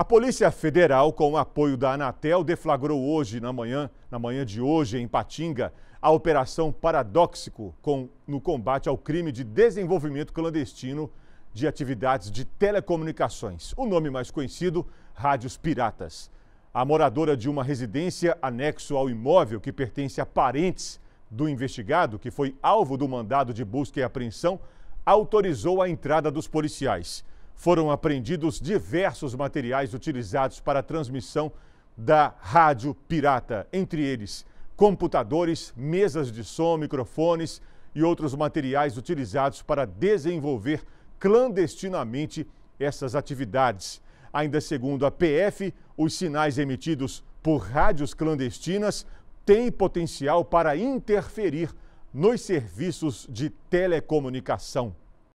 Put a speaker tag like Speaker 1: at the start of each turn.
Speaker 1: A Polícia Federal, com o apoio da Anatel, deflagrou hoje, na manhã, na manhã de hoje, em Patinga, a Operação Paradóxico com, no combate ao crime de desenvolvimento clandestino de atividades de telecomunicações. O nome mais conhecido, Rádios Piratas. A moradora de uma residência anexo ao imóvel que pertence a parentes do investigado, que foi alvo do mandado de busca e apreensão, autorizou a entrada dos policiais. Foram apreendidos diversos materiais utilizados para a transmissão da rádio pirata, entre eles computadores, mesas de som, microfones e outros materiais utilizados para desenvolver clandestinamente essas atividades. Ainda segundo a PF, os sinais emitidos por rádios clandestinas têm potencial para interferir nos serviços de telecomunicação.